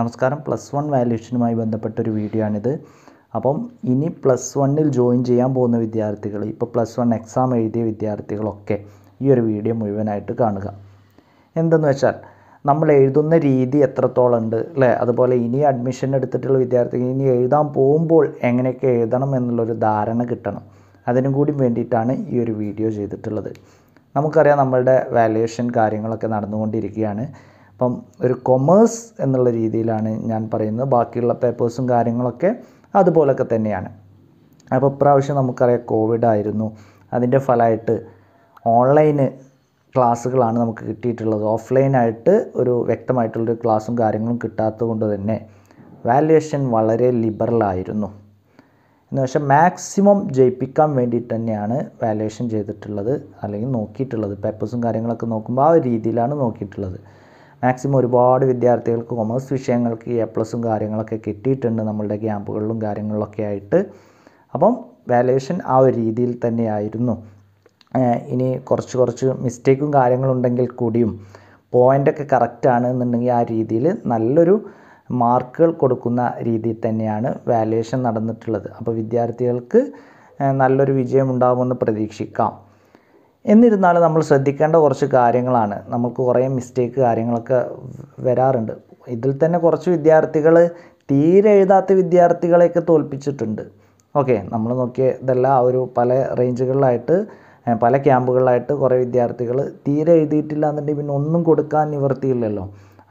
നമസ്കാരം plus one വാല്യൂഷനുമായി ബന്ധപ്പെട്ടൊരു വീഡിയോ ആണിത് അപ്പം ഇനി പ്ലസ് വണ്ണിൽ ജോയിൻ ചെയ്യാൻ പോകുന്ന വിദ്യാർത്ഥികൾ ഇപ്പോൾ പ്ലസ് വൺ എക്സാം എഴുതിയ വിദ്യാർത്ഥികളൊക്കെ ഈ ഒരു വീഡിയോ മുഴുവനായിട്ട് കാണുക എന്തെന്ന് വെച്ചാൽ നമ്മൾ എഴുതുന്ന രീതി എത്രത്തോളം ഉണ്ട് അല്ലേ അതുപോലെ ഇനി അഡ്മിഷൻ എടുത്തിട്ടുള്ള വിദ്യാർത്ഥികൾ ഇനി എഴുതാൻ പോകുമ്പോൾ എങ്ങനെയൊക്കെ എഴുതണം എന്നുള്ളൊരു ധാരണ കിട്ടണം അതിനും കൂടി വേണ്ടിയിട്ടാണ് ഈ ഒരു വീഡിയോ ചെയ്തിട്ടുള്ളത് നമുക്കറിയാം നമ്മളുടെ വാല്യുവേഷൻ കാര്യങ്ങളൊക്കെ നടന്നുകൊണ്ടിരിക്കുകയാണ് അപ്പം ഒരു കൊമേഴ്സ് എന്നുള്ള രീതിയിലാണ് ഞാൻ പറയുന്നത് ബാക്കിയുള്ള പേപ്പേഴ്സും കാര്യങ്ങളൊക്കെ അതുപോലൊക്കെ തന്നെയാണ് അപ്പോൾ ഇപ്രാവശ്യം നമുക്കറിയാം കോവിഡ് ആയിരുന്നു അതിൻ്റെ ഫലമായിട്ട് ഓൺലൈന് ക്ലാസ്സുകളാണ് നമുക്ക് കിട്ടിയിട്ടുള്ളത് ഓഫ്ലൈനായിട്ട് ഒരു വ്യക്തമായിട്ടുള്ളൊരു ക്ലാസ്സും കാര്യങ്ങളും കിട്ടാത്തത് കൊണ്ട് തന്നെ വാല്യുവേഷൻ വളരെ ലിബറലായിരുന്നു എന്ന് വെച്ചാൽ മാക്സിമം ജയിപ്പിക്കാൻ വേണ്ടിയിട്ട് തന്നെയാണ് വാല്യുവേഷൻ ചെയ്തിട്ടുള്ളത് അല്ലെങ്കിൽ നോക്കിയിട്ടുള്ളത് പേപ്പേഴ്സും കാര്യങ്ങളൊക്കെ നോക്കുമ്പോൾ ആ ഒരു രീതിയിലാണ് നോക്കിയിട്ടുള്ളത് മാക്സിമം ഒരുപാട് വിദ്യാർത്ഥികൾക്ക് കൊമേഴ്സ് വിഷയങ്ങൾക്ക് എ പ്ലസും കാര്യങ്ങളൊക്കെ കിട്ടിയിട്ടുണ്ട് നമ്മളുടെ ക്യാമ്പുകളിലും കാര്യങ്ങളിലൊക്കെ ആയിട്ട് അപ്പം വാലുവേഷൻ ആ ഒരു രീതിയിൽ തന്നെയായിരുന്നു ഇനി കുറച്ച് കുറച്ച് മിസ്റ്റേക്കും കാര്യങ്ങളുണ്ടെങ്കിൽ കൂടിയും പോയിൻ്റൊക്കെ കറക്റ്റാണ് എന്നുണ്ടെങ്കിൽ ആ രീതിയിൽ നല്ലൊരു മാർക്കുകൾ കൊടുക്കുന്ന രീതിയിൽ തന്നെയാണ് വാലുവേഷൻ നടന്നിട്ടുള്ളത് അപ്പോൾ വിദ്യാർത്ഥികൾക്ക് നല്ലൊരു വിജയമുണ്ടാകുമെന്ന് പ്രതീക്ഷിക്കാം എന്നിരുന്നാലും നമ്മൾ ശ്രദ്ധിക്കേണ്ട കുറച്ച് കാര്യങ്ങളാണ് നമുക്ക് കുറേ മിസ്റ്റേക്ക് കാര്യങ്ങളൊക്കെ വരാറുണ്ട് ഇതിൽ തന്നെ കുറച്ച് വിദ്യാർത്ഥികൾ തീരെ എഴുതാത്ത വിദ്യാർത്ഥികളെയൊക്കെ തോൽപ്പിച്ചിട്ടുണ്ട് ഓക്കെ നമ്മൾ നോക്കിയ ഇതെല്ലാം ഒരു പല റേഞ്ചുകളിലായിട്ട് പല ക്യാമ്പുകളിലായിട്ട് കുറേ വിദ്യാർത്ഥികൾ തീരെ എഴുതിയിട്ടില്ല എന്നുണ്ടെങ്കിൽ പിന്നെ ഒന്നും കൊടുക്കാൻ നിവർത്തിയില്ലല്ലോ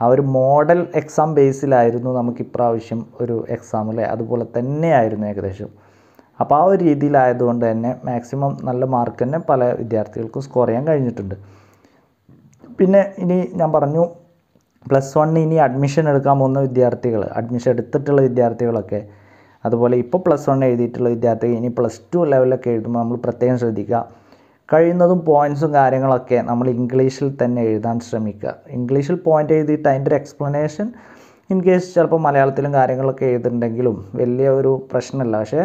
ആ ഒരു മോഡൽ എക്സാം ബേസിലായിരുന്നു നമുക്ക് ഇപ്രാവശ്യം ഒരു എക്സാം അല്ലേ അതുപോലെ തന്നെയായിരുന്നു ഏകദേശം അപ്പോൾ ആ ഒരു രീതിയിലായതുകൊണ്ട് തന്നെ മാക്സിമം നല്ല മാർക്ക് തന്നെ പല വിദ്യാർത്ഥികൾക്കും സ്കോർ ചെയ്യാൻ കഴിഞ്ഞിട്ടുണ്ട് പിന്നെ ഇനി ഞാൻ പറഞ്ഞു പ്ലസ് വണ്ണിന് ഇനി അഡ്മിഷൻ എടുക്കാൻ പോകുന്ന വിദ്യാർത്ഥികൾ അഡ്മിഷൻ എടുത്തിട്ടുള്ള വിദ്യാർത്ഥികളൊക്കെ അതുപോലെ ഇപ്പോൾ പ്ലസ് വൺ എഴുതിയിട്ടുള്ള വിദ്യാർത്ഥികൾ ഇനി പ്ലസ് ടു ലെവലൊക്കെ എഴുതുമ്പോൾ നമ്മൾ പ്രത്യേകം ശ്രദ്ധിക്കുക കഴിയുന്നതും പോയിൻറ്സും കാര്യങ്ങളൊക്കെ നമ്മൾ ഇംഗ്ലീഷിൽ തന്നെ എഴുതാൻ ശ്രമിക്കുക ഇംഗ്ലീഷിൽ പോയിൻ്റ് എഴുതിയിട്ട് അതിൻ്റെ ഒരു എക്സ്പ്ലനേഷൻ ഇൻ കേസ് ചിലപ്പോൾ മലയാളത്തിലും കാര്യങ്ങളൊക്കെ എഴുതിയിട്ടുണ്ടെങ്കിലും വലിയ ഒരു പ്രശ്നമല്ല പക്ഷേ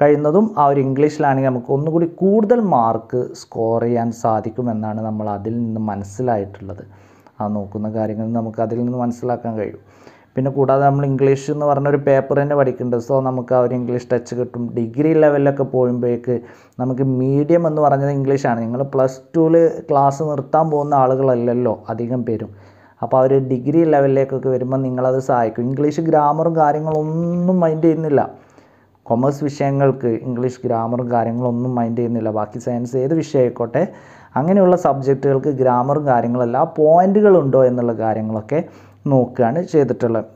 കഴിയുന്നതും ആ ഒരു ഇംഗ്ലീഷിലാണെങ്കിൽ നമുക്ക് ഒന്നുകൂടി കൂടുതൽ മാർക്ക് സ്കോർ ചെയ്യാൻ സാധിക്കുമെന്നാണ് നമ്മൾ അതിൽ നിന്ന് മനസ്സിലായിട്ടുള്ളത് ആ നോക്കുന്ന കാര്യങ്ങൾ നമുക്ക് അതിൽ നിന്ന് മനസ്സിലാക്കാൻ കഴിയും പിന്നെ കൂടാതെ നമ്മൾ ഇംഗ്ലീഷ് എന്ന് പറഞ്ഞ ഒരു പേപ്പർ തന്നെ പഠിക്കേണ്ടത് സോ നമുക്ക് ആ ഒരു ഇംഗ്ലീഷ് ടച്ച് കിട്ടും ഡിഗ്രി ലെവലിലൊക്കെ പോകുമ്പോഴേക്ക് നമുക്ക് മീഡിയം എന്ന് പറഞ്ഞത് ഇംഗ്ലീഷാണ് നിങ്ങൾ പ്ലസ് ടുവിൽ ക്ലാസ് നിർത്താൻ പോകുന്ന ആളുകളല്ലല്ലോ അധികം പേരും അപ്പോൾ ആ ഒരു ഡിഗ്രി ലെവലിലേക്കൊക്കെ വരുമ്പോൾ നിങ്ങളത് സഹായിക്കും ഇംഗ്ലീഷ് ഗ്രാമറും കാര്യങ്ങളൊന്നും മൈൻഡ് ചെയ്യുന്നില്ല കൊമേഴ്സ് വിഷയങ്ങൾക്ക് ഇംഗ്ലീഷ് ഗ്രാമറും കാര്യങ്ങളൊന്നും മൈൻഡ് ചെയ്യുന്നില്ല ബാക്കി സയൻസ് ഏത് വിഷയമായിക്കോട്ടെ അങ്ങനെയുള്ള സബ്ജക്റ്റുകൾക്ക് ഗ്രാമറും കാര്യങ്ങളല്ല പോയിന്റുകൾ പോയിൻറ്റുകളുണ്ടോ എന്നുള്ള കാര്യങ്ങളൊക്കെ നോക്കുകയാണ് ചെയ്തിട്ടുള്ളത്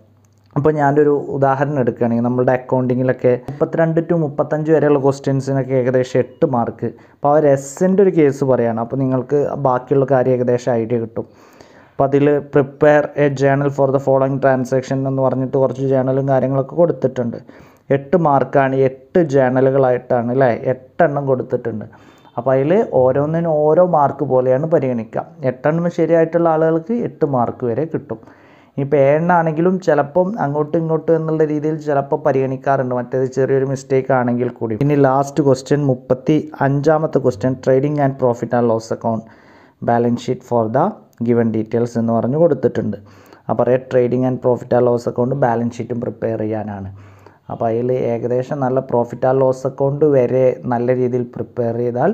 അപ്പോൾ ഞാനൊരു ഉദാഹരണം എടുക്കുകയാണെങ്കിൽ നമ്മുടെ അക്കൗണ്ടിങ്ങിലൊക്കെ മുപ്പത്തിരണ്ട് ടു മുപ്പത്തഞ്ച് വരെയുള്ള ക്വസ്റ്റ്യൻസിനൊക്കെ ഏകദേശം എട്ട് മാർക്ക് അപ്പോൾ അവർ എസ്സിൻ്റെ ഒരു കേസ് പറയുകയാണ് അപ്പോൾ നിങ്ങൾക്ക് ബാക്കിയുള്ള കാര്യം ഏകദേശം ഐഡിയ കിട്ടും അപ്പോൾ അതിൽ prepare a journal for the following transaction എന്ന് പറഞ്ഞിട്ട് കുറച്ച് ജേണലും കാര്യങ്ങളൊക്കെ കൊടുത്തിട്ടുണ്ട് എട്ട് മാർക്കാണ് എട്ട് ജേണലുകളായിട്ടാണ് അല്ലേ എട്ടെണ്ണം കൊടുത്തിട്ടുണ്ട് അപ്പോൾ അതിൽ ഓരോന്നിനും ഓരോ മാർക്ക് പോലെയാണ് പരിഗണിക്കുക എട്ടെണ്ണം ശരിയായിട്ടുള്ള ആളുകൾക്ക് എട്ട് മാർക്ക് വരെ കിട്ടും ഇപ്പോൾ ഏഴെണ്ണാണെങ്കിലും ചിലപ്പം അങ്ങോട്ടും ഇങ്ങോട്ടും എന്നുള്ള രീതിയിൽ ചിലപ്പോൾ പരിഗണിക്കാറുണ്ട് മറ്റേത് ചെറിയൊരു മിസ്റ്റേക്ക് ആണെങ്കിൽ കൂടി ഇനി ലാസ്റ്റ് ക്വസ്റ്റ്യൻ മുപ്പത്തി അഞ്ചാമത്തെ question trading and profit and loss account balance sheet for the given details എന്ന് പറഞ്ഞു കൊടുത്തിട്ടുണ്ട് അപ്പോൾ trading and profit and loss account balance ഷീറ്റും പ്രിപ്പയർ ചെയ്യാനാണ് അപ്പോൾ അതിൽ ഏകദേശം നല്ല പ്രോഫിറ്റ് ആൻഡ് ലോസ് അക്കൗണ്ട് വരെ നല്ല രീതിയിൽ പ്രിപ്പയർ ചെയ്താൽ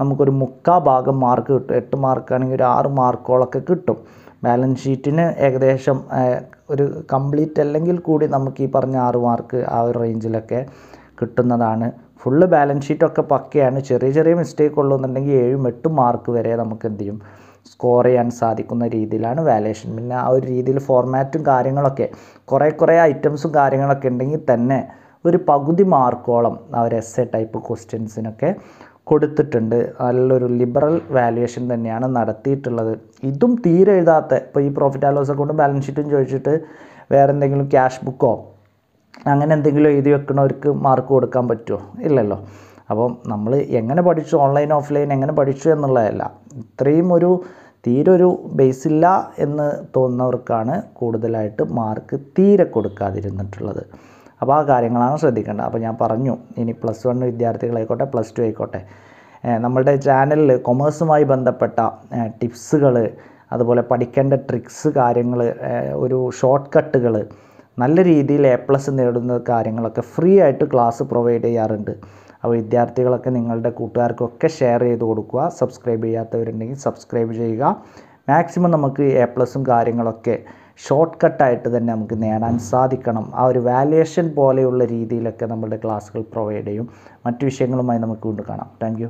നമുക്കൊരു മുക്കാ ഭാഗം മാർക്ക് കിട്ടും എട്ട് മാർക്കാണെങ്കിൽ ഒരു ആറ് മാർക്കോളൊക്കെ കിട്ടും ബാലൻസ് ഷീറ്റിന് ഏകദേശം ഒരു കംപ്ലീറ്റ് അല്ലെങ്കിൽ കൂടി നമുക്ക് ഈ പറഞ്ഞ ആറ് മാർക്ക് ആ ഒരു റേഞ്ചിലൊക്കെ കിട്ടുന്നതാണ് ഫുള്ള് ബാലൻസ് ഷീറ്റൊക്കെ പക്കയാണ് ചെറിയ ചെറിയ മിസ്റ്റേക്ക് ഉള്ളൂ എന്നുണ്ടെങ്കിൽ ഏഴും എട്ടും മാർക്ക് വരെ നമുക്ക് എന്ത് ചെയ്യും സ്കോർ ചെയ്യാൻ സാധിക്കുന്ന രീതിയിലാണ് വാലേഷൻ പിന്നെ ആ ഒരു രീതിയിൽ ഫോർമാറ്റും കാര്യങ്ങളൊക്കെ കുറേ കുറേ ഐറ്റംസും കാര്യങ്ങളൊക്കെ ഉണ്ടെങ്കിൽ തന്നെ ഒരു പകുതി മാർക്കോളം അവർ എസ് എ ടൈപ്പ് ക്വസ്റ്റ്യൻസിനൊക്കെ കൊടുത്തിട്ടുണ്ട് നല്ലൊരു ലിബറൽ വാല്യുവേഷൻ തന്നെയാണ് നടത്തിയിട്ടുള്ളത് ഇതും തീരെ എഴുതാത്ത ഇപ്പോൾ ഈ പ്രോഫിറ്റ് ആൻഡ് ലോസ് അക്കൗണ്ടും ബാലൻസ് ഷീറ്റും ചോദിച്ചിട്ട് വേറെ എന്തെങ്കിലും ക്യാഷ് ബുക്കോ അങ്ങനെ എന്തെങ്കിലും എഴുതി വെക്കണവർക്ക് മാർക്ക് കൊടുക്കാൻ പറ്റുമോ ഇല്ലല്ലോ അപ്പം നമ്മൾ എങ്ങനെ പഠിച്ചു ഓൺലൈൻ ഓഫ്ലൈൻ എങ്ങനെ പഠിച്ചു എന്നുള്ളതല്ല ഇത്രയും ഒരു തീരെ ഒരു ബേസില്ല എന്ന് തോന്നുന്നവർക്കാണ് കൂടുതലായിട്ട് മാർക്ക് തീരെ കൊടുക്കാതിരുന്നിട്ടുള്ളത് അപ്പോൾ ആ കാര്യങ്ങളാണ് ശ്രദ്ധിക്കേണ്ടത് അപ്പോൾ ഞാൻ പറഞ്ഞു ഇനി പ്ലസ് വൺ വിദ്യാർത്ഥികളായിക്കോട്ടെ പ്ലസ് ടു ആയിക്കോട്ടെ നമ്മളുടെ ചാനലിൽ കൊമേഴ്സുമായി ബന്ധപ്പെട്ട ടിപ്സുകൾ അതുപോലെ പഠിക്കേണ്ട ട്രിക്സ് കാര്യങ്ങൾ ഒരു ഷോർട്ട് കട്ടുകൾ നല്ല രീതിയിൽ എ പ്ലസ് നേടുന്ന കാര്യങ്ങളൊക്കെ ഫ്രീ ആയിട്ട് ക്ലാസ് പ്രൊവൈഡ് ചെയ്യാറുണ്ട് അപ്പോൾ വിദ്യാർത്ഥികളൊക്കെ നിങ്ങളുടെ കൂട്ടുകാർക്കൊക്കെ ഷെയർ ചെയ്ത് കൊടുക്കുക സബ്സ്ക്രൈബ് ചെയ്യാത്തവരുണ്ടെങ്കിൽ സബ്സ്ക്രൈബ് ചെയ്യുക മാക്സിമം നമുക്ക് എ പ്ലസും കാര്യങ്ങളൊക്കെ ഷോർട്ട് കട്ടായിട്ട് തന്നെ നമുക്ക് നേടാൻ സാധിക്കണം ആ ഒരു വാല്യുവേഷൻ പോലെയുള്ള രീതിയിലൊക്കെ നമ്മുടെ ക്ലാസ്സുകൾ പ്രൊവൈഡ് ചെയ്യും മറ്റു വിഷയങ്ങളുമായി നമുക്ക് കൊണ്ട് കാണാം താങ്ക്